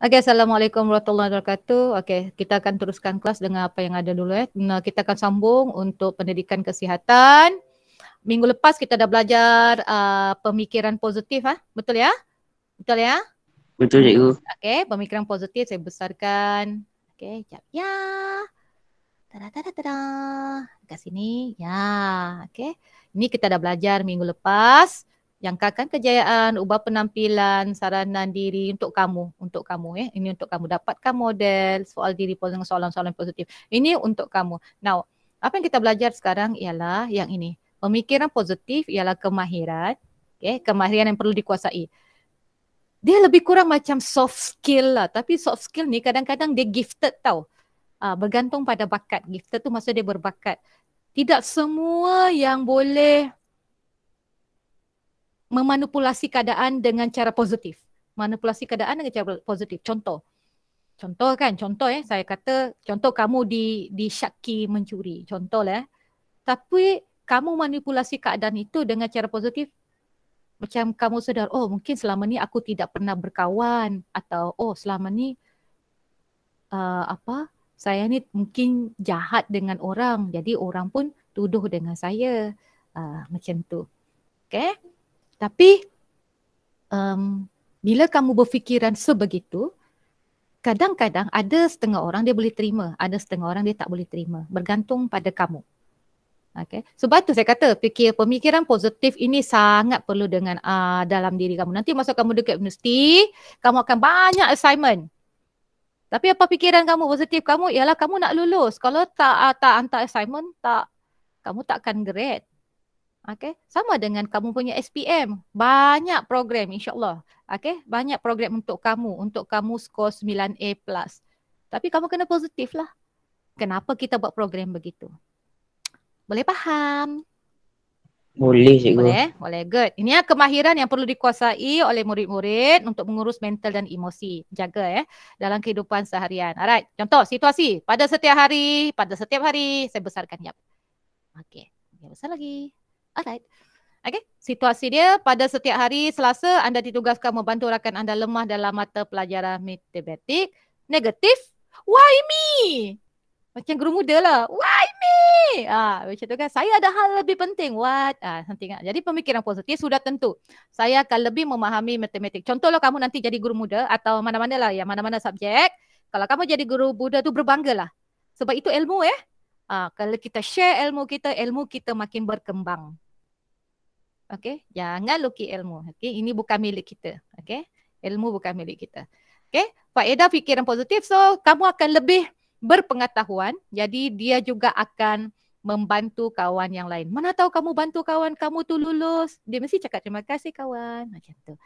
Okay, Assalamualaikum warahmatullahi wabarakatuh. Okay, kita akan teruskan kelas dengan apa yang ada dulu. Eh. Nah, kita akan sambung untuk pendidikan kesihatan. Minggu lepas kita dah belajar uh, pemikiran positif. Ah. Betul ya? Betul ya? Betul, Cikgu. Okay, pemikiran positif saya besarkan. Okay, jap. Ya. Tada, tada, tada. Kat sini. Ya. Okay. Ini kita dah belajar minggu lepas yang kekalkan kejayaan, ubah penampilan, saranan diri untuk kamu, untuk kamu ya. Eh. Ini untuk kamu dapatkan model, soal diri positif, soalan-soalan positif. Ini untuk kamu. Now, apa yang kita belajar sekarang ialah yang ini. Pemikiran positif ialah kemahiran, okay, kemahiran yang perlu dikuasai. Dia lebih kurang macam soft skill lah. Tapi soft skill ni kadang-kadang dia gifted tau. Uh, bergantung pada bakat. Gifted tu maksudnya dia berbakat. Tidak semua yang boleh memanipulasi keadaan dengan cara positif. Manipulasi keadaan dengan cara positif. Contoh. Contoh kan, contoh eh saya kata contoh kamu di di syaki mencuri, contoh lah. Eh. Tapi kamu manipulasi keadaan itu dengan cara positif macam kamu sedar, oh mungkin selama ni aku tidak pernah berkawan atau oh selama ni uh, apa saya ni mungkin jahat dengan orang jadi orang pun tuduh dengan saya uh, macam tu. Okay. Tapi um, bila kamu berfikiran sebegitu, kadang-kadang ada setengah orang dia boleh terima, ada setengah orang dia tak boleh terima. Bergantung pada kamu. Okay. Sebab tu saya kata fikir pemikiran positif ini sangat perlu dengan uh, dalam diri kamu. Nanti masa kamu dekat universiti, kamu akan banyak assignment. Tapi apa fikiran kamu positif kamu ialah kamu nak lulus. Kalau tak uh, tak hantar assignment, tak kamu tak akan grade. Okay. Sama dengan kamu punya SPM. Banyak program insyaAllah. Okay. Banyak program untuk kamu. Untuk kamu skor 9A Tapi kamu kena positif lah. Kenapa kita buat program begitu? Boleh faham? Boleh cikgu. Boleh? Eh? Boleh. Good. Ini kemahiran yang perlu dikuasai oleh murid-murid untuk mengurus mental dan emosi. Jaga eh. Dalam kehidupan seharian. Alright. Contoh situasi. Pada setiap hari. Pada setiap hari. Saya besarkan. Yap. Okay. Saya besar lagi. Alright. okey. Situasi dia pada setiap hari selasa anda ditugaskan membantu rakan anda lemah dalam mata pelajaran matematik. Negatif. Why me? Macam guru muda lah. Why me? Ah, macam tu kan. Saya ada hal lebih penting. What? Ah, nanti lah. kan. Jadi pemikiran positif sudah tentu. Saya akan lebih memahami matematik. Contoh Contohlah kamu nanti jadi guru muda atau mana-mana lah ya. Mana-mana subjek. Kalau kamu jadi guru muda tu berbangga lah. Sebab itu ilmu eh. Ah, kalau kita share ilmu kita, ilmu kita makin berkembang. Okey, jangan loki ilmu. Okey, ini bukan milik kita. Okey, ilmu bukan milik kita. Okey, faedah fikiran positif. So, kamu akan lebih berpengetahuan. Jadi, dia juga akan membantu kawan yang lain. Mana tahu kamu bantu kawan kamu tu lulus. Dia mesti cakap terima kasih kawan. Macam tu.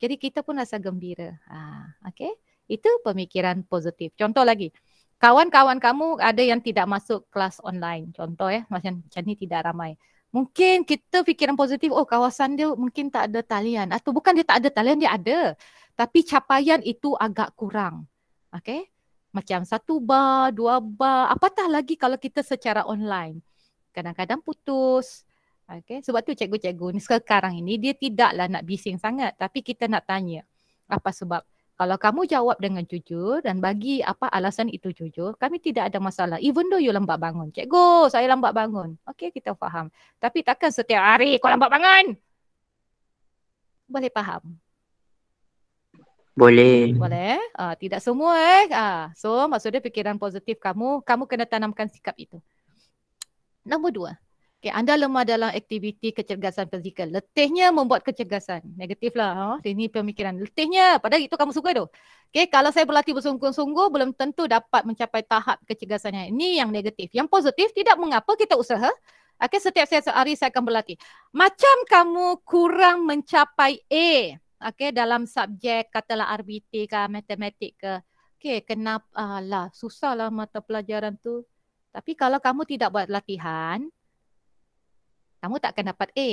Jadi, kita pun rasa gembira. Ha, Okey, itu pemikiran positif. Contoh lagi. Kawan-kawan kamu ada yang tidak masuk kelas online. Contoh ya, macam, macam ni tidak ramai. Mungkin kita fikiran positif, oh kawasan dia mungkin tak ada talian. Atau bukan dia tak ada talian, dia ada. Tapi capaian itu agak kurang. Okay? Macam satu bar, dua bar, apatah lagi kalau kita secara online. Kadang-kadang putus. Okay? Sebab tu cikgu-cikgu ni sekarang ini dia tidaklah nak bising sangat. Tapi kita nak tanya apa sebab kalau kamu jawab dengan jujur dan bagi apa alasan itu jujur, kami tidak ada masalah. Even though you lambat bangun. Cikgu, saya lambat bangun. Okey, kita faham. Tapi takkan setiap hari kau lambat bangun? Boleh faham? Boleh. Boleh? Uh, tidak semua eh. Uh, so, maksudnya fikiran positif kamu, kamu kena tanamkan sikap itu. Nombor dua. Okay, anda lemah dalam aktiviti kecergasan fizikal. Letihnya membuat kecergasan. Negatif lah. Oh. Ini pemikiran. Letihnya. Padahal itu kamu suka tu. Okay, kalau saya berlatih bersungguh-sungguh, belum tentu dapat mencapai tahap kecergasannya. Ini yang negatif. Yang positif, tidak mengapa kita usaha. Okay, setiap saya sehari saya akan berlatih. Macam kamu kurang mencapai A okay, dalam subjek katalah RBT ke matematik ke. Okay, kenapa? lah susah lah mata pelajaran tu. Tapi kalau kamu tidak buat latihan, kamu tak akan dapat A.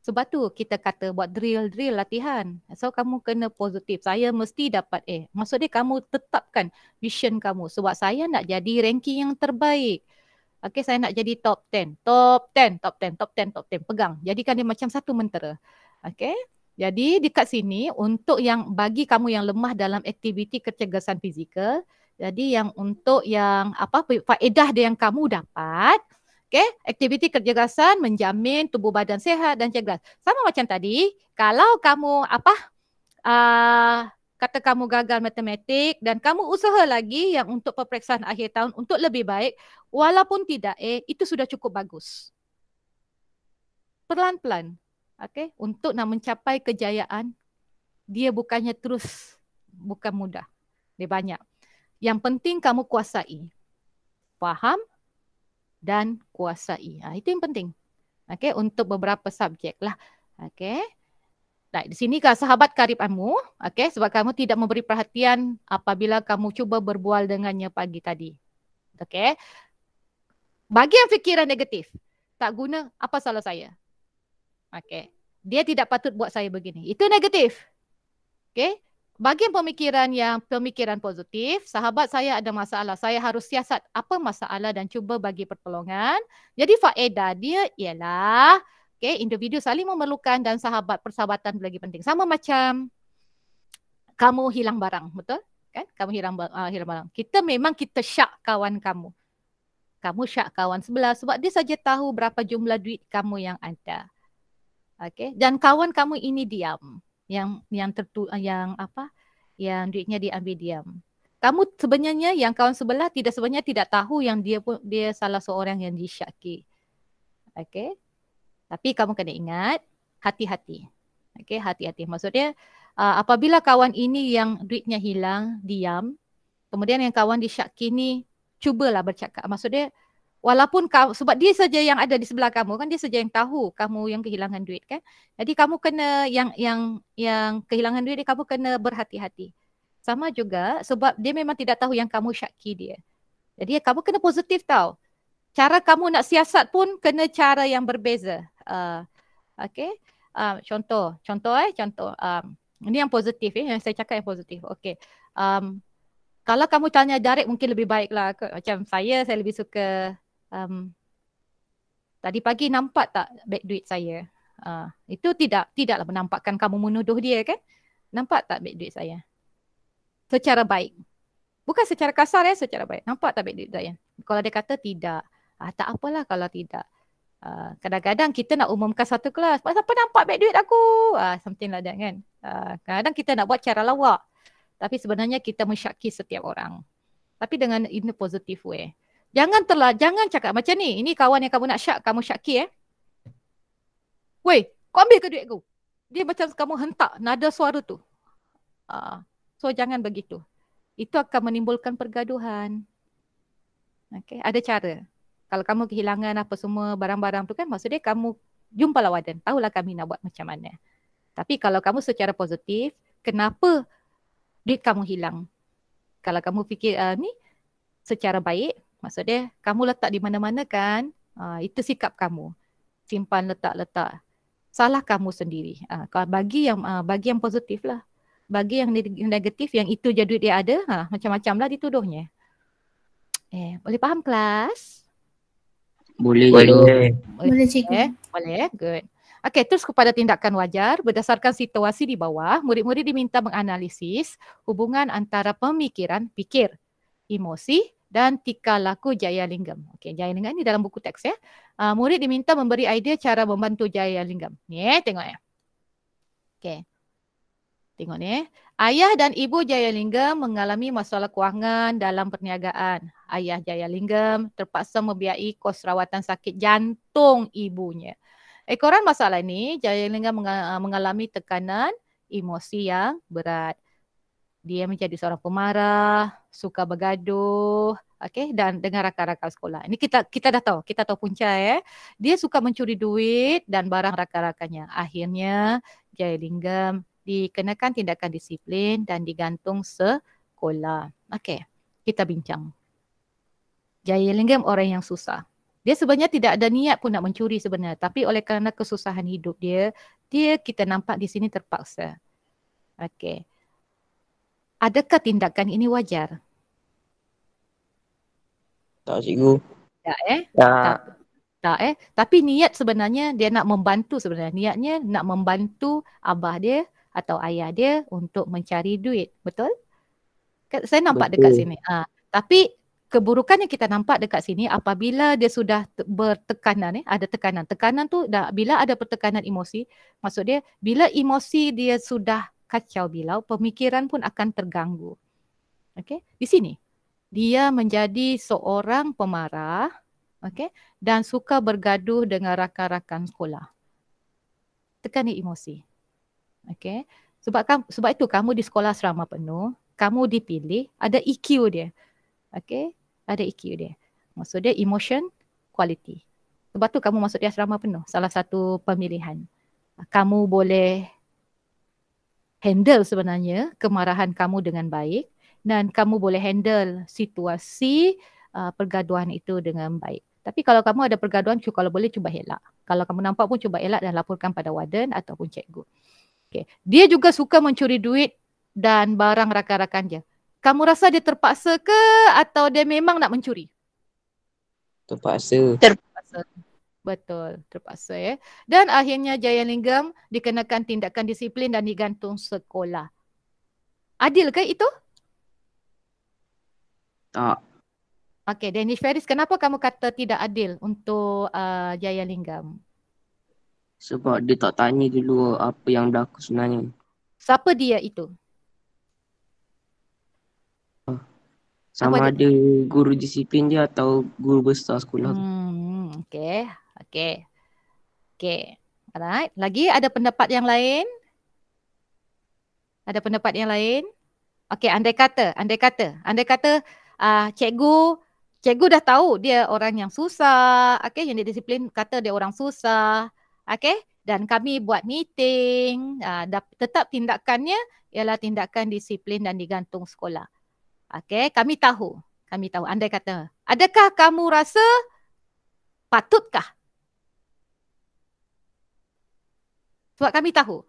Sebab tu kita kata buat drill-drill latihan. So kamu kena positif. Saya mesti dapat A. Maksudnya kamu tetapkan vision kamu. Sebab saya nak jadi ranking yang terbaik. Okay, saya nak jadi top 10. Top 10, top 10, top 10, top 10. Pegang. Jadikan dia macam satu mentera. Okay. Jadi dekat sini untuk yang bagi kamu yang lemah dalam aktiviti kecergasan fizikal. Jadi yang untuk yang apa faedah dia yang kamu dapat. Okay, aktiviti kerja kecergasan menjamin tubuh badan sehat dan cergas. Sama macam tadi, kalau kamu apa uh, kata kamu gagal matematik dan kamu usaha lagi yang untuk peperiksaan akhir tahun untuk lebih baik, walaupun tidak eh itu sudah cukup bagus. Perlahan-lahan, okay, untuk nak mencapai kejayaan, dia bukannya terus, bukan mudah. Dia banyak. Yang penting kamu kuasai. Faham? dan kuasai. Ha, itu yang penting. Okay, untuk beberapa subjek lah. Okay. Nah, di sini kah sahabat karib kamu, okay, sebab kamu tidak memberi perhatian apabila kamu cuba berbual dengannya pagi tadi. Okay. Bagi yang fikiran negatif, tak guna, apa salah saya? Okay. Dia tidak patut buat saya begini. Itu negatif. Okay. Bagi pemikiran yang pemikiran positif, sahabat saya ada masalah, saya harus siasat apa masalah dan cuba bagi pertolongan. Jadi faedah dia ialah okay, individu saling memerlukan dan sahabat persahabatan lagi penting. Sama macam kamu hilang barang, betul? Kan? Kamu hilang, uh, hilang barang. Kita memang kita syak kawan kamu. Kamu syak kawan sebelah sebab dia saja tahu berapa jumlah duit kamu yang ada. Okay? Dan kawan kamu ini diam yang yang tertu eh, yang apa yang duitnya diambil diam. Kamu sebenarnya yang kawan sebelah tidak sebenarnya tidak tahu yang dia pun dia salah seorang yang disyaki. Okey. Tapi kamu kena ingat hati-hati. Okey, hati-hati. Maksudnya ah, apabila kawan ini yang duitnya hilang diam, kemudian yang kawan disyaki ni cubalah bercakap. Maksudnya walaupun kau sebab dia saja yang ada di sebelah kamu kan dia saja yang tahu kamu yang kehilangan duit kan jadi kamu kena yang yang yang kehilangan duit kamu kena berhati-hati sama juga sebab dia memang tidak tahu yang kamu syaki dia jadi kamu kena positif tau cara kamu nak siasat pun kena cara yang berbeza uh, okey uh, contoh contoh eh contoh um, ini yang positif eh yang saya cakap yang positif okey um, kalau kamu tanya direct mungkin lebih baiklah Macam saya, saya lebih suka um, tadi pagi nampak tak beg duit saya? Uh, itu tidak tidaklah menampakkan kamu menuduh dia kan? Nampak tak beg duit saya? Secara baik. Bukan secara kasar ya, secara baik. Nampak tak beg duit saya? Kalau dia kata tidak, ah, tak apalah kalau tidak. Uh, kadang-kadang kita nak umumkan satu kelas, siapa nampak beg duit aku? Uh, something like that kan? Uh, kadang-kadang kita nak buat cara lawak. Tapi sebenarnya kita mensyaki setiap orang. Tapi dengan in a positive way. Jangan terlah, jangan cakap macam ni. Ini kawan yang kamu nak syak, kamu syaki eh. Weh, kau ambil ke duit aku? Dia macam kamu hentak nada suara tu. Uh, so jangan begitu. Itu akan menimbulkan pergaduhan. Okay, ada cara. Kalau kamu kehilangan apa semua barang-barang tu kan, maksudnya kamu jumpa lah warden. Tahulah kami nak buat macam mana. Tapi kalau kamu secara positif, kenapa duit kamu hilang? Kalau kamu fikir uh, ni secara baik, Maksud dia, kamu letak di mana-mana kan, uh, itu sikap kamu. Simpan letak-letak. Salah kamu sendiri. Uh, bagi yang uh, bagi yang positif lah. Bagi yang negatif, yang itu je duit dia ada, ha, macam-macam lah dituduhnya. Eh, boleh faham kelas? Boleh. Boleh, boleh. boleh eh? cikgu. Eh, boleh, good. Okey, terus kepada tindakan wajar berdasarkan situasi di bawah, murid-murid diminta menganalisis hubungan antara pemikiran, fikir, emosi, dan Tika Laku Jaya Linggam. Okey, Jaya Linggam ni dalam buku teks ya. Uh, murid diminta memberi idea cara membantu Jaya Linggam. Ni eh, tengok ya. Okey. Tengok ni eh. Ayah dan ibu Jaya Linggam mengalami masalah kewangan dalam perniagaan. Ayah Jaya Linggam terpaksa membiayai kos rawatan sakit jantung ibunya. Ekoran masalah ini, Jaya Linggam mengalami tekanan emosi yang berat dia menjadi seorang pemarah, suka bergaduh, okey dan dengan rakan-rakan sekolah. Ini kita kita dah tahu, kita tahu punca eh. Dia suka mencuri duit dan barang rakan-rakannya. Akhirnya Jaya Linggam dikenakan tindakan disiplin dan digantung sekolah. Okey, kita bincang. Jaya Linggam orang yang susah. Dia sebenarnya tidak ada niat pun nak mencuri sebenarnya. Tapi oleh kerana kesusahan hidup dia, dia kita nampak di sini terpaksa. Okey adakah tindakan ini wajar? Tak cikgu. Tak eh? Tak. tak. Tak eh? Tapi niat sebenarnya dia nak membantu sebenarnya. Niatnya nak membantu abah dia atau ayah dia untuk mencari duit. Betul? Saya nampak Betul. dekat sini. Ha. Tapi keburukan yang kita nampak dekat sini apabila dia sudah te- bertekanan eh ada tekanan tekanan tu dah bila ada pertekanan emosi maksud dia bila emosi dia sudah kacau bilau, pemikiran pun akan terganggu. Okey, di sini dia menjadi seorang pemarah, okey, dan suka bergaduh dengan rakan-rakan sekolah. Tekani emosi. Okey. Sebab kamu, sebab itu kamu di sekolah serama penuh, kamu dipilih, ada EQ dia. Okey, ada EQ dia. Maksud dia emotion quality. Sebab tu kamu masuk di asrama penuh, salah satu pemilihan. Kamu boleh handle sebenarnya kemarahan kamu dengan baik dan kamu boleh handle situasi uh, pergaduhan itu dengan baik. Tapi kalau kamu ada pergaduhan, kalau boleh cuba elak. Kalau kamu nampak pun cuba elak dan laporkan pada warden ataupun cikgu. Okay. Dia juga suka mencuri duit dan barang rakan-rakan dia. Kamu rasa dia terpaksa ke atau dia memang nak mencuri? Terpaksa. Terpaksa. Betul, terpaksa ya. Dan akhirnya Jaya Lingam dikenakan tindakan disiplin dan digantung sekolah. Adil ke itu? Tak. Okey, Danish Ferris, kenapa kamu kata tidak adil untuk uh, Jaya Lingam? Sebab dia tak tanya dulu apa yang dah aku sebenarnya. Siapa dia itu? Ah. Sama ada guru disiplin dia atau guru besar sekolah. Hmm, okay. Okay. Okay. Alright. Lagi ada pendapat yang lain? Ada pendapat yang lain? Okay. Andai kata, andai kata, andai kata uh, cikgu Cikgu dah tahu dia orang yang susah, okay, yang dia disiplin kata dia orang susah, okay. Dan kami buat meeting, uh, tetap tindakannya ialah tindakan disiplin dan digantung sekolah. Okay, kami tahu, kami tahu. Andai kata, adakah kamu rasa patutkah Sebab kami tahu.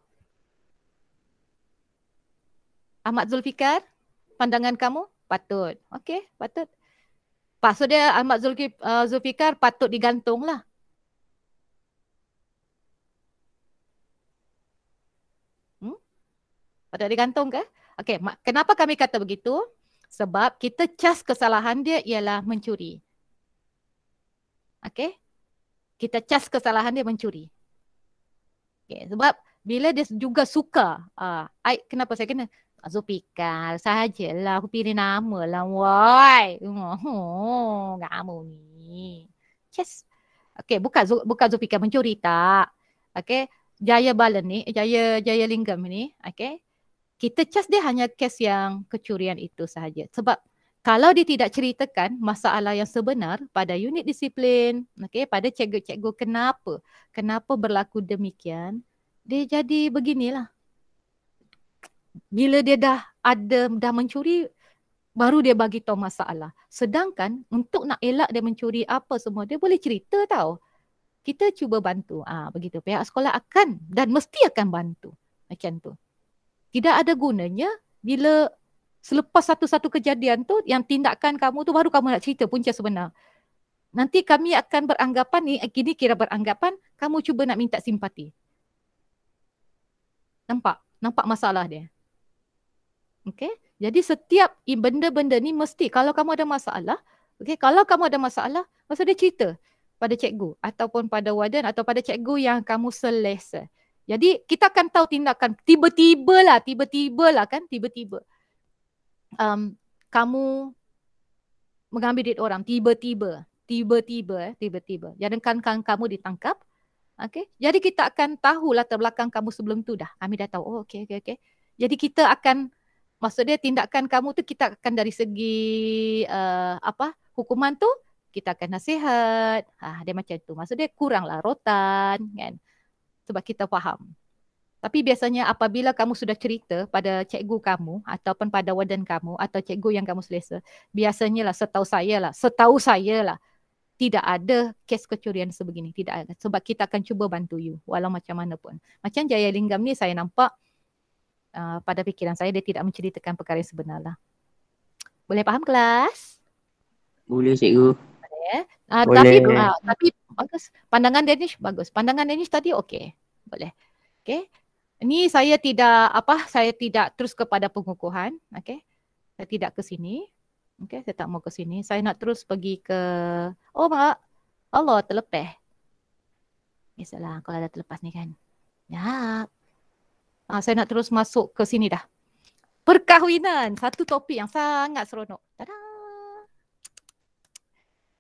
Ahmad Zulfikar, pandangan kamu patut. Okey, patut. Maksud dia Ahmad uh, Zulfikar patut digantung lah. Hmm? Patut digantung ke? Okey, kenapa kami kata begitu? Sebab kita cas kesalahan dia ialah mencuri. Okey? Kita cas kesalahan dia mencuri. Okay, sebab bila dia juga suka, uh, I, kenapa saya kena? Zulfikar sahajalah aku pilih nama lah why oh, kamu ni yes okey buka bukan Zulfikar mencuri tak okey Jaya Balen ni eh, Jaya Jaya Linggam ni okey kita cas dia hanya kes yang kecurian itu sahaja sebab kalau dia tidak ceritakan masalah yang sebenar pada unit disiplin, okay, pada cikgu-cikgu kenapa, kenapa berlaku demikian, dia jadi beginilah. Bila dia dah ada, dah mencuri, baru dia bagi tahu masalah. Sedangkan untuk nak elak dia mencuri apa semua, dia boleh cerita tahu. Kita cuba bantu. Ah, ha, begitu. Pihak sekolah akan dan mesti akan bantu. Macam tu. Tidak ada gunanya bila selepas satu-satu kejadian tu yang tindakan kamu tu baru kamu nak cerita punca sebenar. Nanti kami akan beranggapan ni, kini kira beranggapan kamu cuba nak minta simpati. Nampak? Nampak masalah dia. Okay? Jadi setiap benda-benda ni mesti kalau kamu ada masalah, okay, kalau kamu ada masalah, masa dia cerita pada cikgu ataupun pada warden atau pada cikgu yang kamu selesa. Jadi kita akan tahu tindakan tiba-tiba lah, tiba-tiba lah kan, tiba-tiba um, kamu mengambil duit orang tiba-tiba, tiba-tiba, eh, tiba-tiba. Jadikan kan kamu ditangkap. Okay. Jadi kita akan tahu latar belakang kamu sebelum tu dah. Kami dah tahu. Oh, okay, okay, okay. Jadi kita akan, maksud dia tindakan kamu tu kita akan dari segi uh, apa hukuman tu, kita akan nasihat. Ha, dia macam tu. Maksud dia kuranglah rotan kan. Sebab kita faham. Tapi biasanya apabila kamu sudah cerita pada cikgu kamu ataupun pada warden kamu atau cikgu yang kamu selesa, biasanya lah setahu saya lah, setahu saya lah tidak ada kes kecurian sebegini. Tidak ada. Sebab kita akan cuba bantu you walau macam mana pun. Macam Jaya Linggam ni saya nampak uh, pada fikiran saya dia tidak menceritakan perkara yang sebenar lah. Boleh faham kelas? Boleh cikgu. Boleh. Uh, Tapi, uh, tapi bagus. Pandangan Danish bagus. Pandangan Danish tadi okey. Boleh. Okay ni saya tidak apa saya tidak terus kepada pengukuhan okey saya tidak ke sini okey saya tak mau ke sini saya nak terus pergi ke oh mak Allah terlepas biasalah kalau ada terlepas ni kan ya ah, saya nak terus masuk ke sini dah perkahwinan satu topik yang sangat seronok tada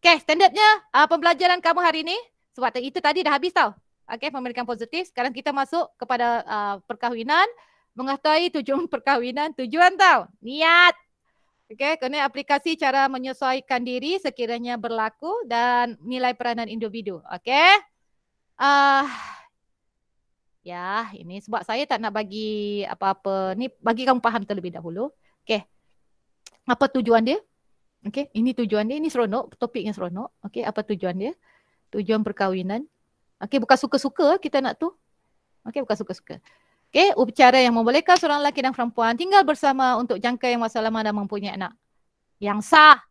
Okay, standardnya ah, pembelajaran kamu hari ni sebab itu tadi dah habis tau. Okey, pemberikan positif. Sekarang kita masuk kepada uh, perkahwinan. Mengatai tujuan perkahwinan, tujuan tau. Niat. Okey, kena aplikasi cara menyesuaikan diri sekiranya berlaku dan nilai peranan individu. Okey. Uh, ya, ini sebab saya tak nak bagi apa-apa. Ni bagi kamu faham terlebih dahulu. Okey. Apa tujuan dia? Okey, ini tujuan dia. Ini seronok, topik yang seronok. Okey, apa tujuan dia? Tujuan perkahwinan. Okey, bukan suka-suka kita nak tu. Okey, bukan suka-suka. Okey, upacara yang membolehkan seorang lelaki dan perempuan tinggal bersama untuk jangka yang masa lama dan mempunyai anak. Yang sah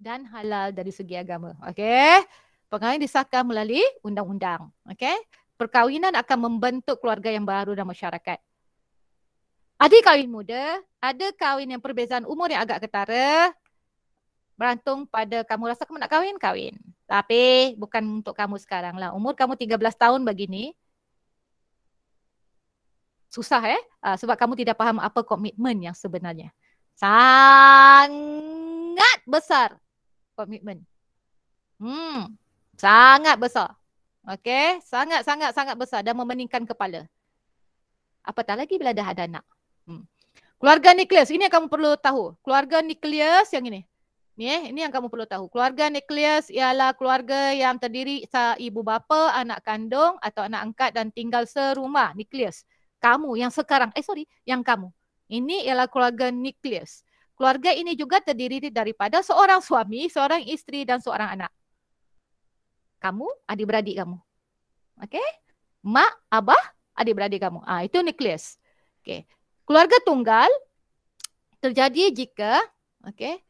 dan halal dari segi agama. Okey. Perkahwinan disahkan melalui undang-undang. Okey. Perkahwinan akan membentuk keluarga yang baru dan masyarakat. Ada kahwin muda, ada kahwin yang perbezaan umur yang agak ketara. Berantung pada kamu rasa kamu nak kahwin, kahwin. Tapi bukan untuk kamu sekarang lah. Umur kamu 13 tahun begini. Susah eh. Uh, sebab kamu tidak faham apa komitmen yang sebenarnya. Sangat besar komitmen. Hmm. Sangat besar. Okay. Sangat-sangat-sangat besar dan memeningkan kepala. Apatah lagi bila dah ada anak. Hmm. Keluarga nukleus. Ini yang kamu perlu tahu. Keluarga nukleus yang ini. Ni eh, ini yang kamu perlu tahu. Keluarga nukleus ialah keluarga yang terdiri sah ibu bapa, anak kandung atau anak angkat dan tinggal serumah nukleus. Kamu yang sekarang, eh sorry, yang kamu. Ini ialah keluarga nukleus. Keluarga ini juga terdiri daripada seorang suami, seorang isteri dan seorang anak. Kamu, adik-beradik kamu. Okay? Mak, abah, adik-beradik kamu. Ah, itu nukleus. Okay. Keluarga tunggal terjadi jika okay,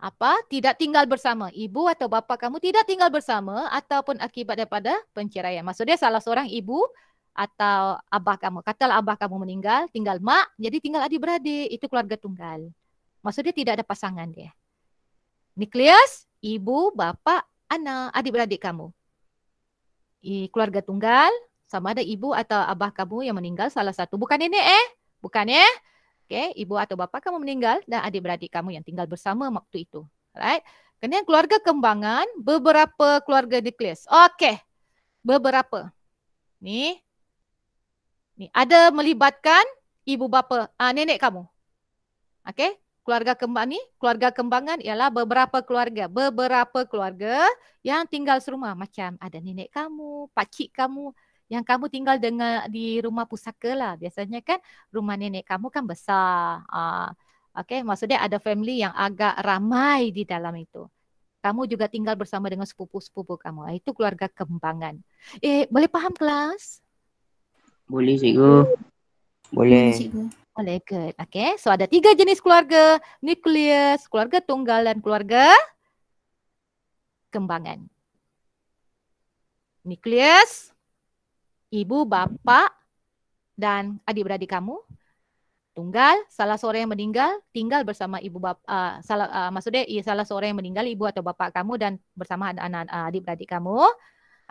apa tidak tinggal bersama ibu atau bapa kamu tidak tinggal bersama ataupun akibat daripada penceraian maksudnya salah seorang ibu atau abah kamu katalah abah kamu meninggal tinggal mak jadi tinggal adik-beradik itu keluarga tunggal maksudnya tidak ada pasangan dia nukleus ibu bapa anak adik-beradik kamu I, keluarga tunggal sama ada ibu atau abah kamu yang meninggal salah satu bukan nenek eh bukan eh Okay, ibu atau bapa kamu meninggal dan adik-beradik kamu yang tinggal bersama waktu itu. Alright. Kemudian keluarga kembangan, beberapa keluarga nuklis. Okay. Beberapa. Ni. Ni. Ada melibatkan ibu bapa, uh, nenek kamu. Okay. Keluarga kembang ni, keluarga kembangan ialah beberapa keluarga. Beberapa keluarga yang tinggal serumah. Macam ada nenek kamu, pakcik kamu yang kamu tinggal dengan di rumah pusaka lah biasanya kan rumah nenek kamu kan besar uh, okay maksudnya ada family yang agak ramai di dalam itu kamu juga tinggal bersama dengan sepupu-sepupu kamu ah, itu keluarga kembangan eh boleh faham kelas boleh cikgu boleh boleh good okay so ada tiga jenis keluarga nukleus, keluarga tunggal dan keluarga kembangan Nukleus ibu bapa dan adik-beradik kamu tunggal salah seorang yang meninggal tinggal bersama ibu bapa uh, salah uh, maksudnya ia salah seorang yang meninggal ibu atau bapa kamu dan bersama anak-anak uh, ah, adik-beradik kamu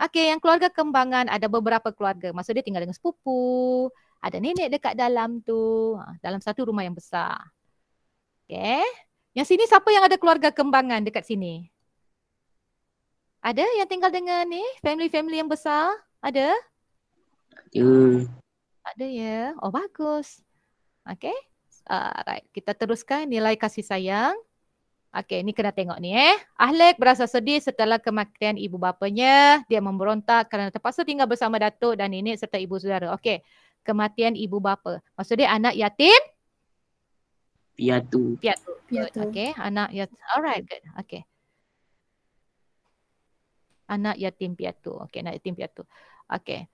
Okay, yang keluarga kembangan ada beberapa keluarga maksudnya tinggal dengan sepupu ada nenek dekat dalam tu ah, dalam satu rumah yang besar Okay, yang sini siapa yang ada keluarga kembangan dekat sini ada yang tinggal dengan ni family-family yang besar ada ada. Ya. Tak ada ya. Oh bagus. Okay. Ah, alright. Kita teruskan nilai kasih sayang. Okay, ni kena tengok ni eh. Ahlek berasa sedih setelah kematian ibu bapanya. Dia memberontak kerana terpaksa tinggal bersama datuk dan nenek serta ibu saudara. Okay, kematian ibu bapa. Maksud dia anak yatim? Piatu. Piatu. Piatu. Okay, anak yatim. Alright, good. Okay. Anak yatim piatu. Okay, anak yatim piatu. Okay.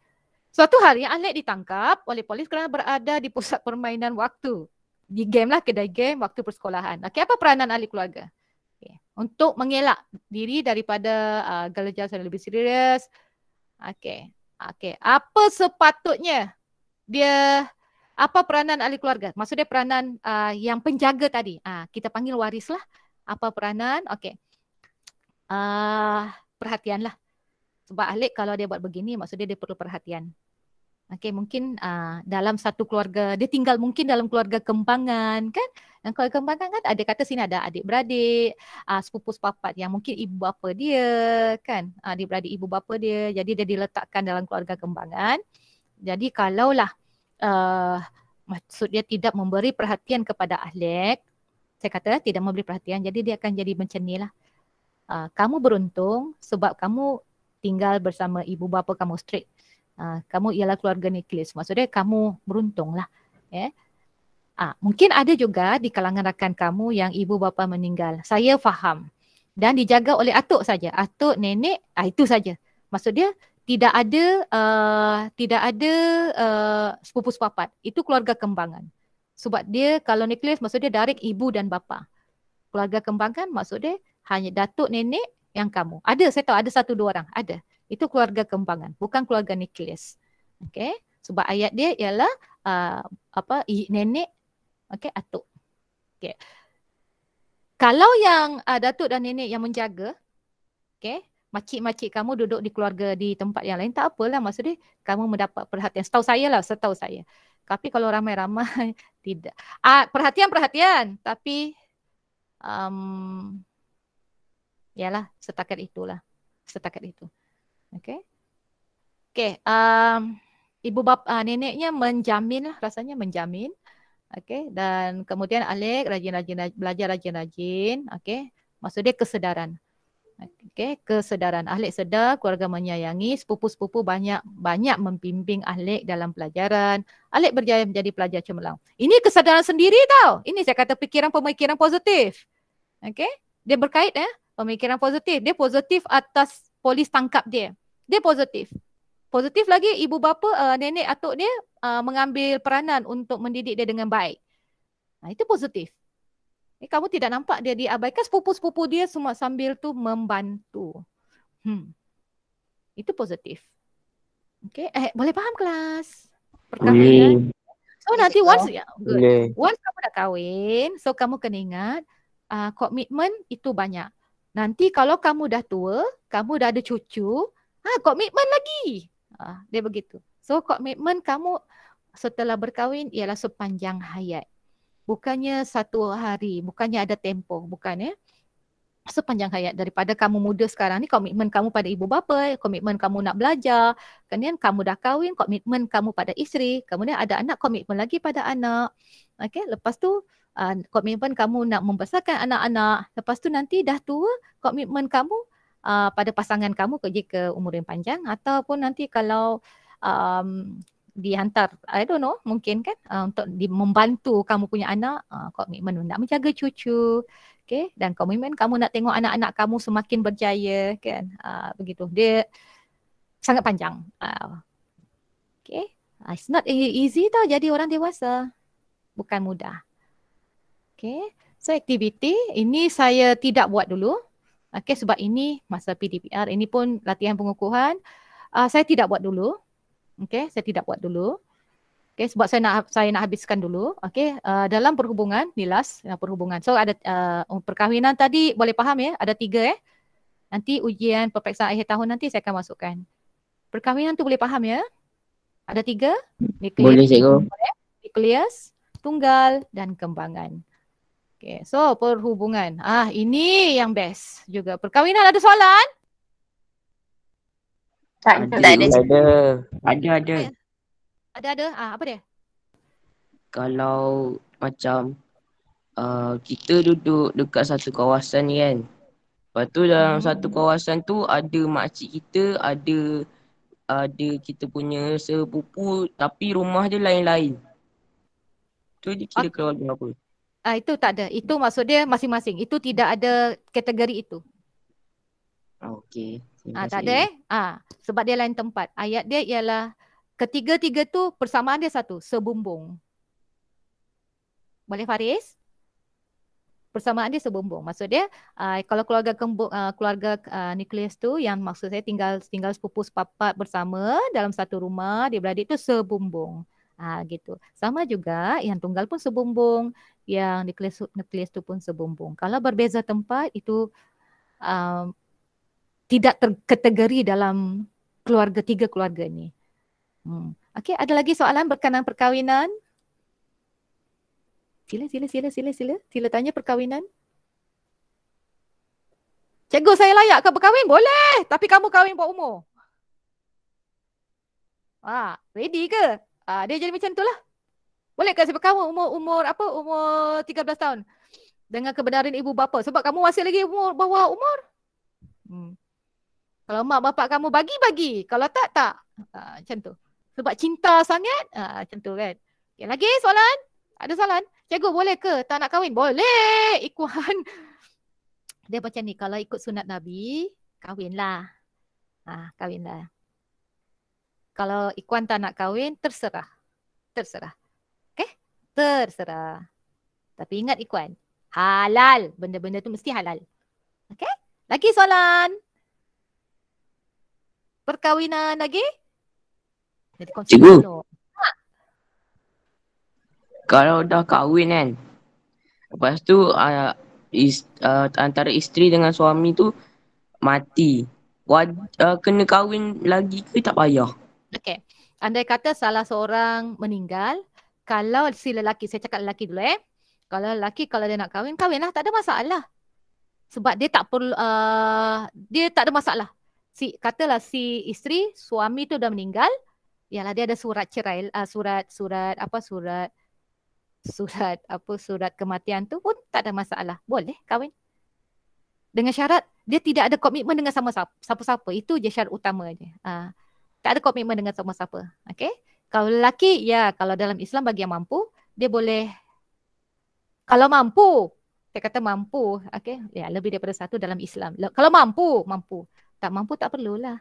Suatu hari Alex ditangkap oleh polis kerana berada di pusat permainan waktu. Di game lah, kedai game waktu persekolahan. Okey, apa peranan ahli keluarga? Okay. Untuk mengelak diri daripada uh, gelajar yang lebih serius. Okey. Okey. Apa sepatutnya dia apa peranan ahli keluarga? Maksudnya peranan uh, yang penjaga tadi. Uh, kita panggil waris lah. Apa peranan? Okey. Uh, ah, perhatianlah. Sebab ahli kalau dia buat begini maksudnya dia perlu perhatian. Okay, mungkin uh, dalam satu keluarga, dia tinggal mungkin dalam keluarga kembangan kan. Dan keluarga kembangan kan ada kata sini ada adik-beradik, uh, sepupu sepapat yang mungkin ibu bapa dia kan. Ah, adik-beradik ibu bapa dia, jadi dia diletakkan dalam keluarga kembangan. Jadi kalaulah uh, maksud dia tidak memberi perhatian kepada ahlak, saya kata tidak memberi perhatian, jadi dia akan jadi macam ni lah. Uh, kamu beruntung sebab kamu tinggal bersama ibu bapa kamu straight. Ah, kamu ialah keluarga nikelis. Maksudnya kamu beruntung lah. Yeah. Ah, mungkin ada juga di kalangan rakan kamu yang ibu bapa meninggal. Saya faham. Dan dijaga oleh atuk saja. Atuk, nenek, ah, itu saja. Maksudnya tidak ada uh, tidak ada uh, sepupu sepapat. Itu keluarga kembangan. Sebab dia kalau nikelis maksudnya dia ibu dan bapa. Keluarga kembangan maksudnya hanya datuk nenek yang kamu. Ada saya tahu ada satu dua orang. Ada. Itu keluarga kembangan, bukan keluarga nukleus. Okey. Sebab ayat dia ialah uh, apa nenek okey atuk. Okey. Kalau yang uh, datuk dan nenek yang menjaga okey, makcik-makcik kamu duduk di keluarga di tempat yang lain tak apalah maksud dia kamu mendapat perhatian setahu saya lah setahu saya. Tapi kalau ramai-ramai tidak. Ah, perhatian-perhatian tapi um, Yalah setakat itulah. Setakat itu. Okay. Okay. Um, ibu bapa uh, neneknya menjamin lah rasanya menjamin. Okay. Dan kemudian Alek rajin-rajin belajar rajin-rajin. Okay. Maksud dia kesedaran. Okay. Kesedaran. Alek sedar, keluarga menyayangi, sepupu-sepupu banyak banyak membimbing Alek dalam pelajaran. Alek berjaya menjadi pelajar cemerlang. Ini kesedaran sendiri tau. Ini saya kata pemikiran-pemikiran positif. Okay. Dia berkait ya. Eh? Pemikiran positif. Dia positif atas polis tangkap dia dia positif. Positif lagi ibu bapa uh, nenek atuk dia uh, mengambil peranan untuk mendidik dia dengan baik. Nah, itu positif. Eh, kamu tidak nampak dia diabaikan sepupu-sepupu dia semua sambil tu membantu. Hmm. Itu positif. Okay. Eh, boleh faham kelas? Perkahwinan. So nanti once, ya, good. once kamu dah kahwin, so kamu kena ingat ah, komitmen uh, itu banyak. Nanti kalau kamu dah tua, kamu dah ada cucu, Ha, komitmen lagi. Ha, dia begitu. So komitmen kamu setelah berkahwin ialah sepanjang hayat. Bukannya satu hari, bukannya ada tempoh, bukan ya. Sepanjang hayat daripada kamu muda sekarang ni komitmen kamu pada ibu bapa, komitmen kamu nak belajar, kemudian kamu dah kahwin, komitmen kamu pada isteri, kemudian ada anak komitmen lagi pada anak. Okey, lepas tu komitmen ah, kamu nak membesarkan anak-anak, lepas tu nanti dah tua, komitmen kamu uh, pada pasangan kamu kerja ke umur yang panjang ataupun nanti kalau um, dihantar I don't know mungkin kan uh, untuk di- membantu kamu punya anak uh, komitmen nak menjaga cucu okay dan komitmen kamu nak tengok anak-anak kamu semakin berjaya kan uh, begitu dia sangat panjang uh, okay uh, it's not e-, easy tau jadi orang dewasa bukan mudah okay so aktiviti ini saya tidak buat dulu Okay, sebab ini masa PDPR, ini pun latihan pengukuhan. Uh, saya tidak buat dulu. Okay, saya tidak buat dulu. Okay, sebab saya nak saya nak habiskan dulu. Okay, uh, ah, dalam perhubungan, nilas dalam perhubungan. So ada uh, perkahwinan tadi boleh faham ya, ada tiga eh. Nanti ujian peperiksaan akhir tahun nanti saya akan masukkan. Perkahwinan tu boleh faham ya? Ada tiga? Nuclear, boleh cikgu. Nucleus, tunggal dan kembangan. Okay, so perhubungan. Ah, ini yang best juga. Perkahwinan ada soalan? Tak ada. Ada, ada. Ada, ada. Ada, ada. Ah, apa dia? Kalau macam uh, kita duduk dekat satu kawasan ni kan. Lepas tu dalam hmm. satu kawasan tu ada makcik kita, ada ada kita punya sepupu tapi rumah dia lain-lain. Tu dia kira okay. keluarga apa? Ah uh, itu tak ada. Itu maksud dia masing-masing. Itu tidak ada kategori itu. Ah, okey. Ah uh, tak ada eh? Ah uh, sebab dia lain tempat. Ayat dia ialah ketiga-tiga tu persamaan dia satu, sebumbung. Boleh Faris? Persamaan dia sebumbung. Maksud dia uh, kalau keluarga kembung, uh, keluarga uh, nukleus tu yang maksud saya tinggal tinggal sepupu sepapat bersama dalam satu rumah, dia beradik tu sebumbung. Ah uh, gitu. Sama juga yang tunggal pun sebumbung, yang nukleus, nukleus tu pun sebumbung. Kalau berbeza tempat itu um, tidak terkategori dalam keluarga tiga keluarga ni. Hmm. Okey, ada lagi soalan berkenaan perkahwinan? Sila, sila, sila, sila, sila. Sila tanya perkahwinan. Cikgu saya layak ke berkahwin? Boleh. Tapi kamu kahwin buat umur. Ah, ready ke? Ah, dia jadi macam lah. Bolehkah saya berkahwin umur umur apa umur 13 tahun dengan kebenaran ibu bapa sebab kamu masih lagi umur bawah umur. Hmm. Kalau mak bapak kamu bagi bagi, kalau tak tak. Ha, macam tu. Sebab cinta sangat, ha, macam tu kan. Okay, lagi soalan? Ada soalan? Cikgu boleh ke tak nak kahwin? Boleh ikuan. Dia macam ni, kalau ikut sunat Nabi, kahwinlah. Ah, ha, kahwinlah. Kalau ikuan tak nak kahwin, terserah. Terserah. Terserah. Tapi ingat ikuan. Halal. Benda-benda tu mesti halal. Okay? Lagi soalan? Perkahwinan lagi? Jadi Cikgu. Ha. Kalau dah kahwin kan. Lepas tu uh, is, uh, antara isteri dengan suami tu mati. Wad, uh, ah, kena kahwin lagi ke tak payah? Okay. Andai kata salah seorang meninggal kalau si lelaki, saya cakap lelaki dulu eh. Kalau lelaki kalau dia nak kahwin, kahwinlah. Tak ada masalah. Sebab dia tak perlu, uh, dia tak ada masalah. Si, katalah si isteri, suami tu dah meninggal. Yalah dia ada surat cerai, uh, surat, surat, apa surat. Surat apa surat kematian tu pun tak ada masalah. Boleh kahwin. Dengan syarat dia tidak ada komitmen dengan sama siapa-siapa. Itu je syarat utamanya. Uh, tak ada komitmen dengan sama siapa. Okay. Kalau lelaki, ya. Kalau dalam Islam bagi yang mampu, dia boleh. Kalau mampu, saya kata mampu. Okay. Ya, lebih daripada satu dalam Islam. Kalau mampu, mampu. Tak mampu, tak perlulah.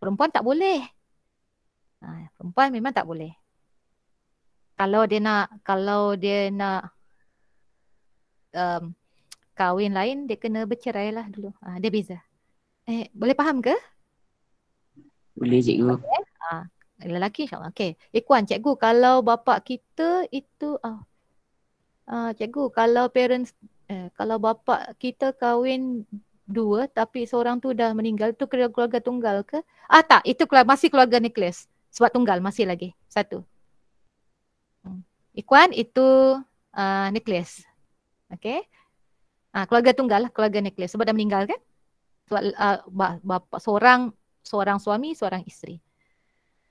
Perempuan tak boleh. Ha, perempuan memang tak boleh. Kalau dia nak, kalau dia nak um, kahwin lain, dia kena bercerai lah dulu. Ha, dia beza. Eh, boleh faham ke? Boleh, cikgu. Okay. Ha lelaki insyaallah. Okey. Ikwan eh, cikgu kalau bapa kita itu ah. Uh, cikgu kalau parents eh, kalau bapa kita kahwin dua tapi seorang tu dah meninggal tu kira keluarga tunggal ke? Ah tak, itu keluarga, masih keluarga nucleus. Sebab tunggal masih lagi. Satu. Hmm. Ikwan itu uh, ah, nucleus. Okey. Ah keluarga tunggal lah keluarga nucleus sebab dah meninggal kan? Sebab uh, ah, bapa seorang seorang suami, seorang isteri.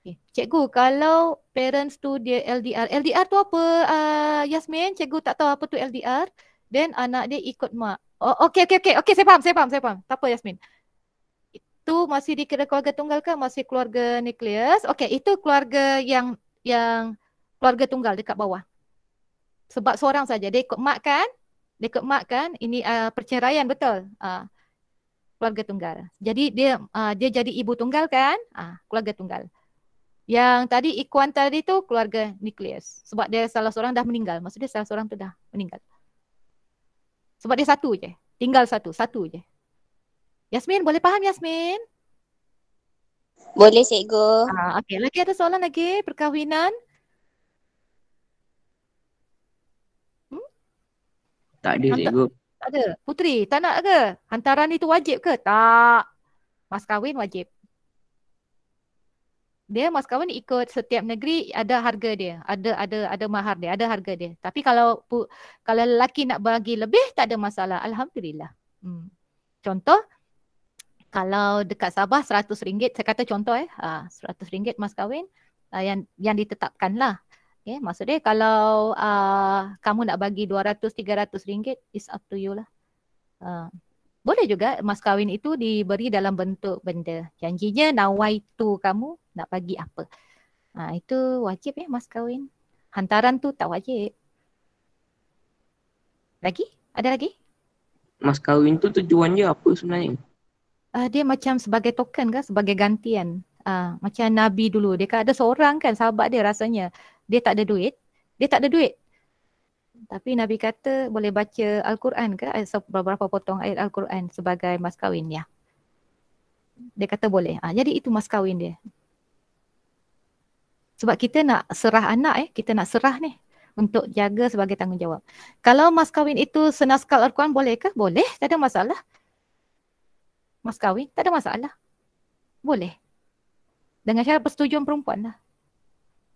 Okay. Cikgu, kalau parents tu dia LDR. LDR tu apa uh, Yasmin? Cikgu tak tahu apa tu LDR. Then anak dia ikut mak. Oh, okay, okay, okay. Okay, saya faham, saya faham, saya faham. Tak apa Yasmin. Itu masih dikira keluarga tunggal kan? Masih keluarga nukleus. Okay, itu keluarga yang yang keluarga tunggal dekat bawah. Sebab seorang saja. Dia ikut mak kan? Dia ikut mak kan? Ini uh, perceraian betul. Uh, keluarga tunggal. Jadi dia uh, dia jadi ibu tunggal kan? Ah, keluarga tunggal. Yang tadi ikuan tadi tu keluarga nukleus. Sebab dia salah seorang dah meninggal. Maksudnya salah seorang tu dah meninggal. Sebab dia satu je. Tinggal satu. Satu je. Yasmin boleh faham Yasmin? Boleh cikgu. Ha, ah, okay. Lagi ada soalan lagi perkahwinan? Hmm? Tak ada cikgu. tak ada. Puteri tak nak ke? Hantaran itu wajib ke? Tak. Mas kahwin wajib dia mas kawan ikut setiap negeri ada harga dia ada ada ada mahar dia ada harga dia tapi kalau pu, kalau lelaki nak bagi lebih tak ada masalah alhamdulillah hmm. contoh kalau dekat Sabah rm ringgit. saya kata contoh eh RM100 uh, ah, mas kawin uh, ah, yang yang ditetapkan lah okay, ya, maksud dia kalau uh, kamu nak bagi 200 300 ringgit is up to you lah uh, boleh juga mas kahwin itu diberi dalam bentuk benda. Janjinya nawai tu kamu nak bagi apa. Ha, itu wajib ya mas kahwin. Hantaran tu tak wajib. Lagi? Ada lagi? Mas kahwin tu tujuannya apa sebenarnya? Uh, dia macam sebagai token kan, sebagai gantian. Uh, macam Nabi dulu. Dia kan ada seorang kan sahabat dia rasanya. Dia tak ada duit. Dia tak ada duit. Tapi Nabi kata boleh baca Al-Quran ke atau beberapa potong ayat Al-Quran sebagai mas kahwin ya. Dia kata boleh. Ha, jadi itu mas kahwin dia. Sebab kita nak serah anak eh, kita nak serah ni untuk jaga sebagai tanggungjawab. Kalau mas kahwin itu senaskal Al-Quran boleh ke? Boleh, tak ada masalah. Mas kahwin, tak ada masalah. Boleh. Dengan syarat persetujuan perempuan lah.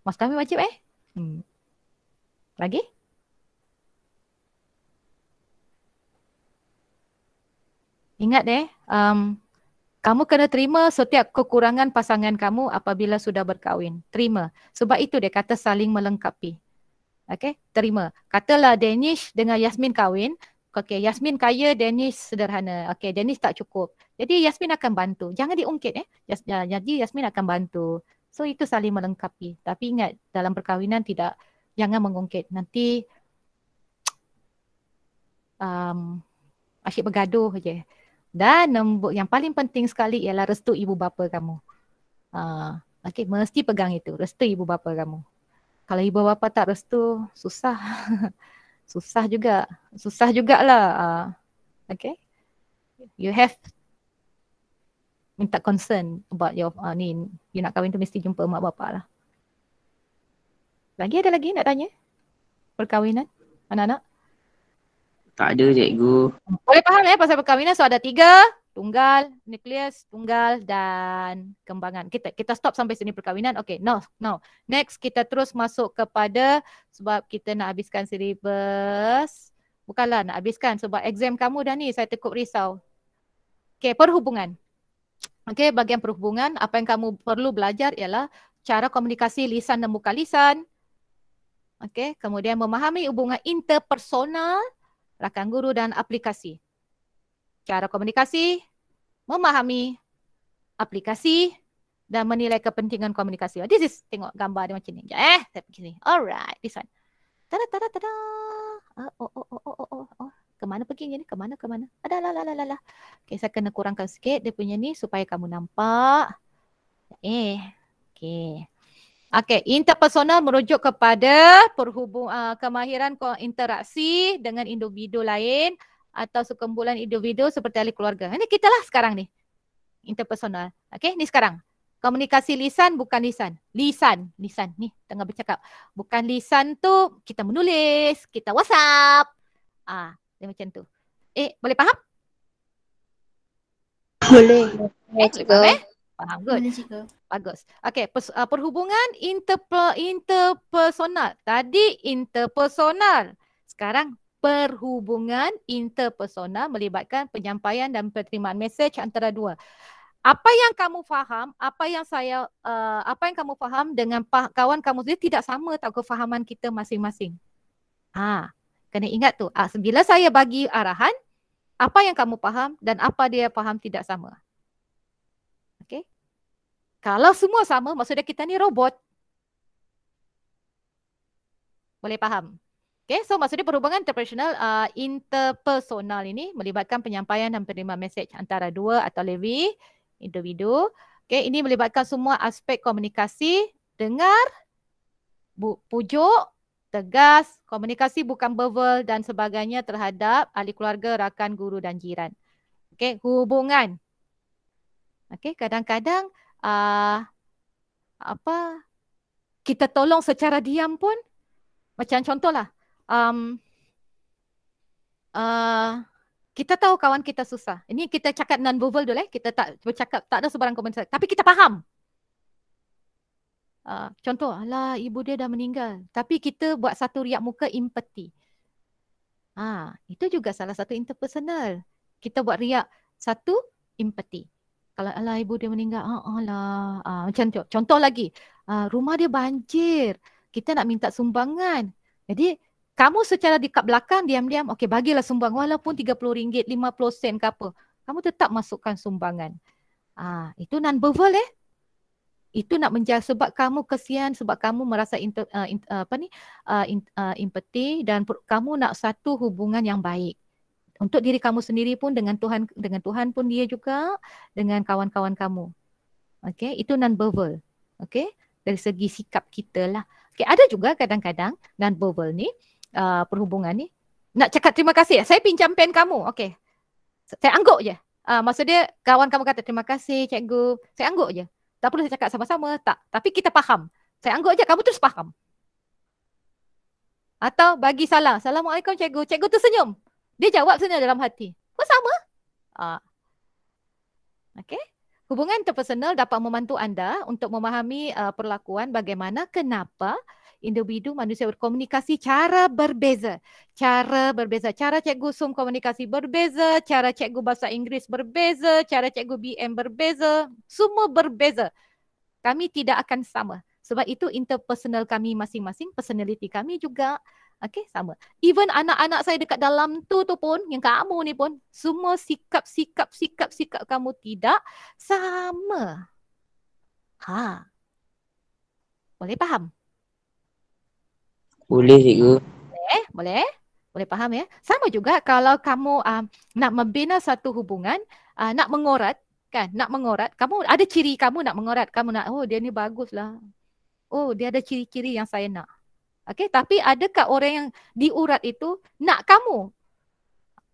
Mas kahwin wajib eh? Hmm. Lagi? Lagi? Ingat eh, um, kamu kena terima setiap kekurangan pasangan kamu apabila sudah berkahwin. Terima. Sebab itu dia kata saling melengkapi. Okay, terima. Katalah Danish dengan Yasmin kahwin. Okay, Yasmin kaya, Danish sederhana. Okay, Danish tak cukup. Jadi Yasmin akan bantu. Jangan diungkit eh. Ya, jadi Yasmin akan bantu. So itu saling melengkapi. Tapi ingat dalam perkahwinan tidak jangan mengungkit. Nanti um, asyik bergaduh je. Okay. Dan nombor, yang paling penting sekali ialah restu ibu bapa kamu. Uh, ha, okay, mesti pegang itu. Restu ibu bapa kamu. Kalau ibu bapa tak restu, susah. susah juga. Susah jugalah. Uh, ha, okay. You have minta concern about your uh, ni. You nak kahwin tu mesti jumpa mak bapa lah. Lagi ada lagi nak tanya? Perkahwinan? Anak-anak? Tak ada cikgu. Boleh faham eh pasal perkahwinan. So ada tiga. Tunggal, nukleus, tunggal dan kembangan. Kita kita stop sampai sini perkahwinan. Okay, now, now. Next kita terus masuk kepada sebab kita nak habiskan silibus. Bukanlah nak habiskan sebab exam kamu dah ni saya cukup risau. Okay, perhubungan. Okay, bagian perhubungan. Apa yang kamu perlu belajar ialah cara komunikasi lisan dan muka lisan. Okay, kemudian memahami hubungan interpersonal rakan guru dan aplikasi. Cara komunikasi, memahami aplikasi dan menilai kepentingan komunikasi. Oh, this is, tengok gambar dia macam ni. Sekejap eh, saya pergi sini. Alright, this one. Tada, tada, tada. Ah, oh, oh, oh, oh, oh, oh, oh. Kemana pergi ni? Kemana, kemana? Ada, lah, la la la la. Okay, saya kena kurangkan sikit dia punya ni supaya kamu nampak. Eh, okay. Okey, interpersonal merujuk kepada perhubung uh, kemahiran interaksi dengan individu lain atau sekumpulan individu seperti ahli keluarga. Ini kita lah sekarang ni. Interpersonal. Okey, ni sekarang. Komunikasi lisan bukan lisan. Lisan, lisan ni tengah bercakap. Bukan lisan tu kita menulis, kita WhatsApp. Ah, dia macam tu. Eh, boleh faham? Boleh. Eh, cikgu. Eh? Faham good. Hmm, Bagus. Okay, pers- uh, perhubungan interpe- interpersonal. Tadi interpersonal. Sekarang perhubungan interpersonal melibatkan penyampaian dan penerimaan mesej antara dua. Apa yang kamu faham, apa yang saya uh, apa yang kamu faham dengan kawan kamu sendiri tidak sama tahu kefahaman kita masing-masing. Ah, kena ingat tu. Ah, bila saya bagi arahan, apa yang kamu faham dan apa dia faham tidak sama. Kalau semua sama, maksudnya kita ni robot. Boleh faham? Okay, so maksudnya perhubungan interpersonal, uh, interpersonal ini melibatkan penyampaian dan penerima mesej antara dua atau lebih individu. Okay, ini melibatkan semua aspek komunikasi, dengar, bu pujuk, tegas, komunikasi bukan bevel dan sebagainya terhadap ahli keluarga, rakan, guru dan jiran. Okay, hubungan. Okay, kadang-kadang uh, apa kita tolong secara diam pun macam contohlah um, uh, kita tahu kawan kita susah. Ini kita cakap non verbal dulu eh. Kita tak bercakap tak ada sebarang komen tapi kita faham. Uh, contoh, alah ibu dia dah meninggal. Tapi kita buat satu riak muka empathy. Ha, itu juga salah satu interpersonal. Kita buat riak satu empathy kalau ala ibu dia meninggal ha ah, lah ah, macam contoh lagi ah, rumah dia banjir kita nak minta sumbangan jadi kamu secara di dekat belakang diam-diam okey bagilah sumbang walaupun RM30 50 sen ke apa kamu tetap masukkan sumbangan ah itu non verbal eh itu nak menjaga sebab kamu kesian sebab kamu merasa inter, uh, ah, in, uh, ah, apa ni uh, in, uh, empathy dan per, kamu nak satu hubungan yang baik untuk diri kamu sendiri pun dengan Tuhan dengan Tuhan pun dia juga dengan kawan-kawan kamu. Okey, itu non nonverbal. Okey, dari segi sikap kita lah. Okey, ada juga kadang-kadang non nonverbal ni uh, perhubungan ni nak cakap terima kasih. Saya pinjam pen kamu. Okey. Saya angguk je. Uh, maksud dia kawan kamu kata terima kasih cikgu. Saya angguk je. Tak perlu saya cakap sama-sama. Tak. Tapi kita faham. Saya angguk je. Kamu terus faham. Atau bagi salam. Assalamualaikum cikgu. Cikgu tersenyum. Dia jawab sebenarnya dalam hati. "Kau sama. Uh. Ah. Okay. Hubungan interpersonal dapat membantu anda untuk memahami uh, perlakuan bagaimana kenapa individu manusia berkomunikasi cara berbeza. Cara berbeza. Cara cikgu Sum komunikasi berbeza. Cara cikgu bahasa Inggeris berbeza. Cara cikgu BM berbeza. Semua berbeza. Kami tidak akan sama. Sebab itu interpersonal kami masing-masing, personality kami juga. Okay sama Even anak-anak saya dekat dalam tu tu pun Yang kamu ni pun Semua sikap sikap sikap sikap kamu tidak Sama Ha Boleh faham? Boleh cikgu Boleh? Boleh? Boleh faham ya? Sama juga kalau kamu um, nak membina satu hubungan uh, Nak mengorat kan? Nak mengorat Kamu ada ciri kamu nak mengorat Kamu nak oh dia ni bagus lah Oh dia ada ciri-ciri yang saya nak Okay, tapi adakah orang yang diurat itu nak kamu?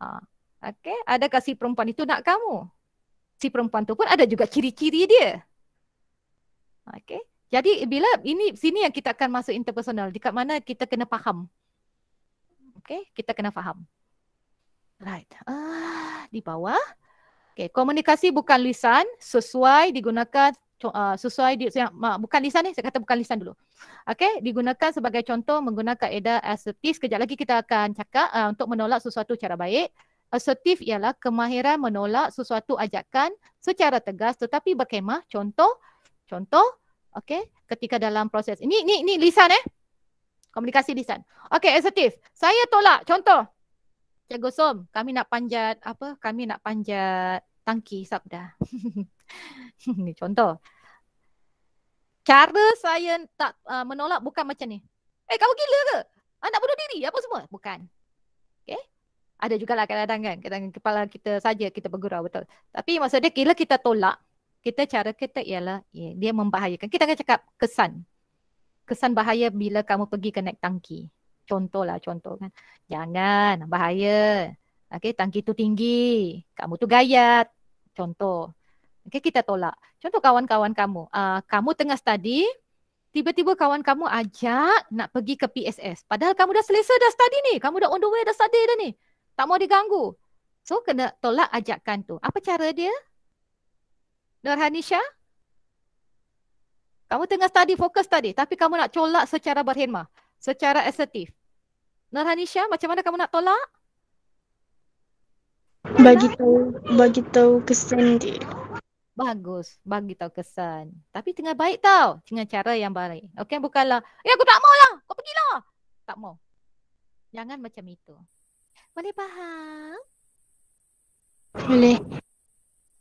Ha, okay, adakah si perempuan itu nak kamu? Si perempuan itu pun ada juga ciri-ciri dia. Okay, jadi bila ini sini yang kita akan masuk interpersonal. Dekat mana kita kena faham. Okay, kita kena faham. Right. Ah, di bawah. Okay, komunikasi bukan lisan. Sesuai digunakan uh, sesuai di bukan lisan ni, saya kata bukan lisan dulu. Okey, digunakan sebagai contoh menggunakan kaedah assertif. Kejap lagi kita akan cakap uh, untuk menolak sesuatu cara baik. Assertif ialah kemahiran menolak sesuatu ajakan secara tegas tetapi berkemah. Contoh, contoh, okey, ketika dalam proses. Ini ini, ini lisan eh. Komunikasi lisan. Okey, assertif. Saya tolak. Contoh. Cikgu Som, kami nak panjat apa? Kami nak panjat tangki sabda. Ini contoh. Cara saya tak uh, menolak bukan macam ni. Eh kamu gila ke? Ah, bunuh diri apa semua? Bukan. Okay. Ada jugalah kadang-kadang kan. Kadang-kadang kepala kita saja kita bergurau betul. Tapi maksud dia kira kita tolak. Kita cara kita ialah yeah, dia membahayakan. Kita akan cakap kesan. Kesan bahaya bila kamu pergi ke naik tangki. Contohlah contoh kan. Jangan bahaya. Okay tangki tu tinggi. Kamu tu gayat. Contoh. Okay, kita tolak. Contoh kawan-kawan kamu. Uh, kamu tengah study, tiba-tiba kawan kamu ajak nak pergi ke PSS. Padahal kamu dah selesa dah study ni. Kamu dah on the way dah study dah ni. Tak mau diganggu. So kena tolak ajakan tu. Apa cara dia? Nur Hanisha? Kamu tengah study, fokus tadi, Tapi kamu nak colak secara berhemah. Secara asertif. Nur Hanisha, macam mana kamu nak tolak? Bagi tahu, bagi tahu kesan dia. Bagus. Bagi tahu kesan. Tapi tengah baik tau. Dengan cara yang baik. Okay. Bukanlah. Ya, aku tak maulah. Kau pergilah. Tak mau. Jangan macam itu. Boleh faham? Boleh.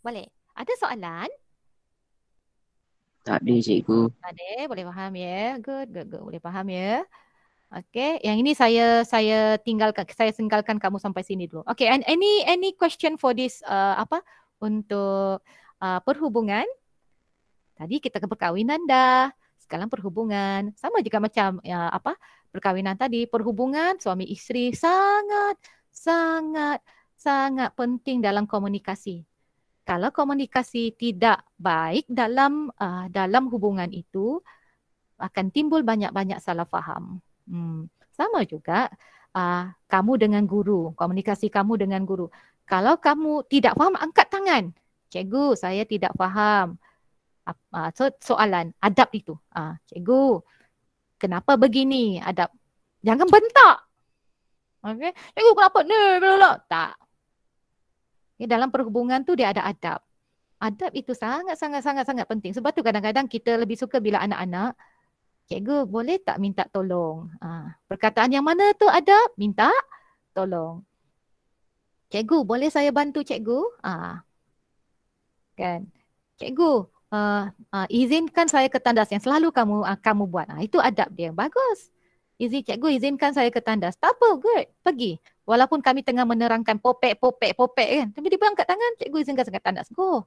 Boleh. Ada soalan? Tak ada cikgu. Tak ada. Boleh faham ya. Good. Good. good. Boleh faham ya. Okay. Yang ini saya saya tinggalkan. Saya singgalkan kamu sampai sini dulu. Okay. And any any question for this uh, apa? Untuk uh, perhubungan. Tadi kita ke perkahwinan dah. Sekarang perhubungan. Sama juga macam uh, apa perkahwinan tadi. Perhubungan suami isteri sangat, sangat, sangat penting dalam komunikasi. Kalau komunikasi tidak baik dalam uh, dalam hubungan itu, akan timbul banyak-banyak salah faham. Hmm. Sama juga uh, kamu dengan guru, komunikasi kamu dengan guru. Kalau kamu tidak faham, angkat tangan cikgu saya tidak faham uh, so, soalan adab itu uh, cikgu kenapa begini adab jangan bentak Okay, cikgu kenapa ni tak okay, dalam perhubungan tu dia ada adab adab itu sangat sangat sangat sangat penting sebab tu kadang-kadang kita lebih suka bila anak-anak Cikgu boleh tak minta tolong? Ha, perkataan yang mana tu ada? Minta tolong. Cikgu boleh saya bantu cikgu? Ha, kan cikgu uh, uh, izinkan saya ke tandas yang selalu kamu uh, kamu buat uh, itu adab dia yang bagus izin cikgu izinkan saya ke tandas tak apa good pergi walaupun kami tengah menerangkan popek popek popek kan tapi dia berangkat tangan cikgu izinkan saya ke tandas go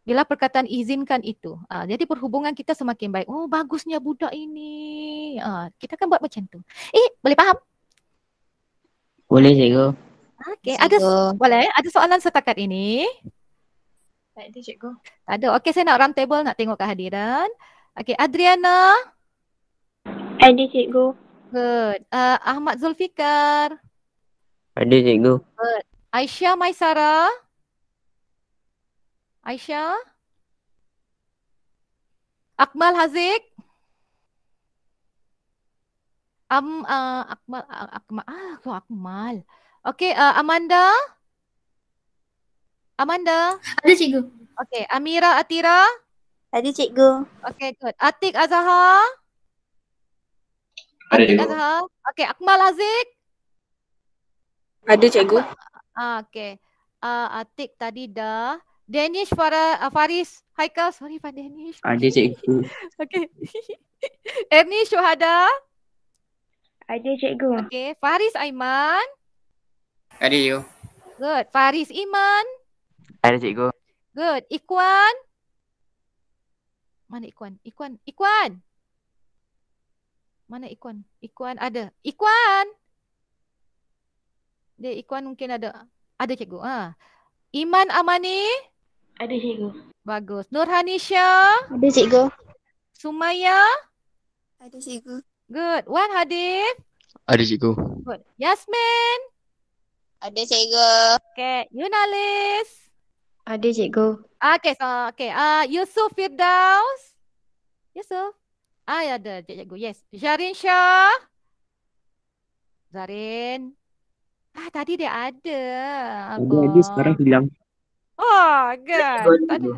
bila perkataan izinkan itu uh, jadi perhubungan kita semakin baik oh bagusnya budak ini uh, kita kan buat macam tu eh boleh faham boleh cikgu Okey, ada boleh ada soalan setakat ini? Tak ada cikgu. Tak ada. Okey saya nak round table nak tengok kehadiran. Okey Adriana. Ada cikgu. Good. Uh, Ahmad Zulfikar. Ada cikgu. Good. Aisyah Maisara. Aisyah. Akmal Haziq. Am um, uh, Akmal uh, Akmal ah uh, Akmal. Okey uh, Amanda. Amanda? Ada cikgu. Okay, Amira Atira? Ada cikgu. Okay, good. Atik Azhar? Ada cikgu. Azhar? Okay, Akmal Aziz? Ada cikgu. Ah, okay. Uh, ah, Atik tadi dah. Danish Farah, ah, uh, Faris. Haikal, sorry Pak Danish. Ada cikgu. okay. Erni Syuhada? Ada cikgu. Okay, Faris Aiman? Ada you. Good. Faris Iman? Ada cikgu. Good. Ikwan? Mana Ikwan? Ikwan? Ikwan? Mana Ikwan? Ikwan ada. Ikwan? Dia Ikwan mungkin ada. Ada cikgu. Ha. Iman Amani? Ada cikgu. Bagus. Nurhanisha? Ada cikgu. Sumaya? Ada cikgu. Good. Wan Hadif? Ada cikgu. Good. Yasmin? Ada cikgu. Okay. Yunalis? Ada cikgu. Ah, okay, so, okay. Uh, ah, Yusuf Firdaus. Yusuf. Ah, ya ada cikgu. Yes. Zarin Shah. Zarin. Ah, tadi dia ada. Ada, oh. ada sekarang hilang. Oh, good. Tadi.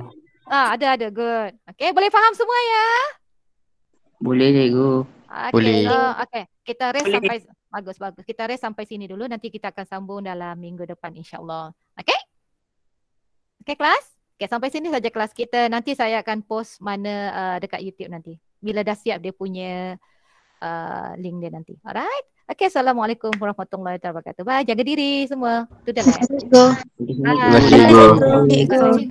Ah, ada, ada. Good. Okay, boleh faham semua ya? Boleh, cikgu. Okay. Boleh. Oh, okay, kita rest sampai... Bagus, bagus. Kita rest sampai sini dulu. Nanti kita akan sambung dalam minggu depan insya Allah. Okay? Okay kelas? Okay sampai sini saja kelas kita. Nanti saya akan post mana uh, dekat YouTube nanti. Bila dah siap dia punya uh, link dia nanti. Alright? Okay Assalamualaikum warahmatullahi wabarakatuh. Bye. Jaga diri semua. Itu dah lah. Assalamualaikum. Terima kasih. Terima kasih. Terima kasih. Terima kasih. Terima kasih. Terima kasih. Terima kasih. Terima kasih. Terima kasih. Terima kasih. Terima kasih. Terima kasih. Terima kasih. Terima kasih. Terima kasih. Terima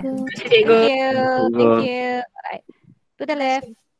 kasih. Terima kasih. Terima kasih.